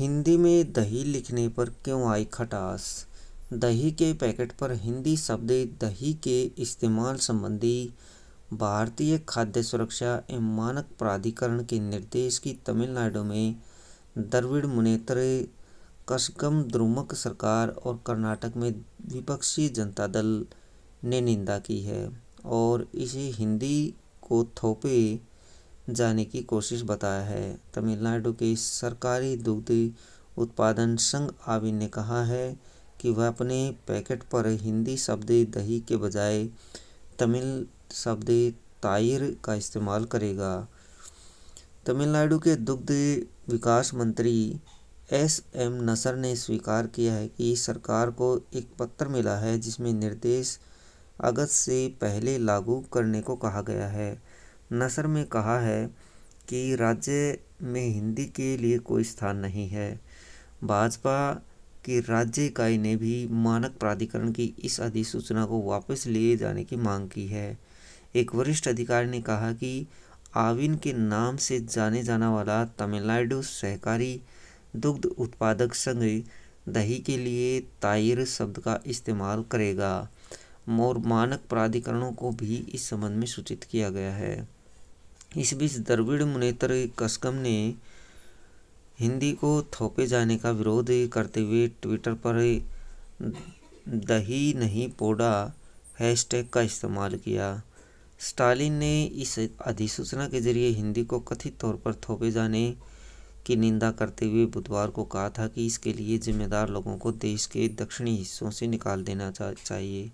हिंदी में दही लिखने पर क्यों आई खटास दही के पैकेट पर हिंदी शब्द दही के इस्तेमाल संबंधी भारतीय खाद्य सुरक्षा एवं मानक प्राधिकरण के निर्देश की तमिलनाडु में द्रविड़ मुनेत्र कसगम द्रुमक सरकार और कर्नाटक में विपक्षी जनता दल ने निंदा की है और इसे हिंदी को थोपे जाने की कोशिश बताया है तमिलनाडु के सरकारी दुग्ध उत्पादन संघ आविन ने कहा है कि वह अपने पैकेट पर हिंदी शब्द दही के बजाय तमिल शब्द तायर का इस्तेमाल करेगा तमिलनाडु के दुग्ध विकास मंत्री एस एम नसर ने स्वीकार किया है कि सरकार को एक पत्र मिला है जिसमें निर्देश अगस्त से पहले लागू करने को कहा गया है नसर में कहा है कि राज्य में हिंदी के लिए कोई स्थान नहीं है भाजपा की राज्य इकाई ने भी मानक प्राधिकरण की इस अधिसूचना को वापस लिए जाने की मांग की है एक वरिष्ठ अधिकारी ने कहा कि आविन के नाम से जाने जाना वाला तमिलनाडु सहकारी दुग्ध उत्पादक संघ दही के लिए ताइर शब्द का इस्तेमाल करेगा और मानक प्राधिकरणों को भी इस संबंध में सूचित किया गया है इस बीच द्रविड़ मुनेत्र कस्कम ने हिंदी को थोपे जाने का विरोध करते हुए ट्विटर पर दही नहीं पोड़ा हैशटैग का इस्तेमाल किया स्टालिन ने इस अधिसूचना के जरिए हिंदी को कथित तौर पर थोपे जाने की निंदा करते हुए बुधवार को कहा था कि इसके लिए जिम्मेदार लोगों को देश के दक्षिणी हिस्सों से निकाल देना चाहिए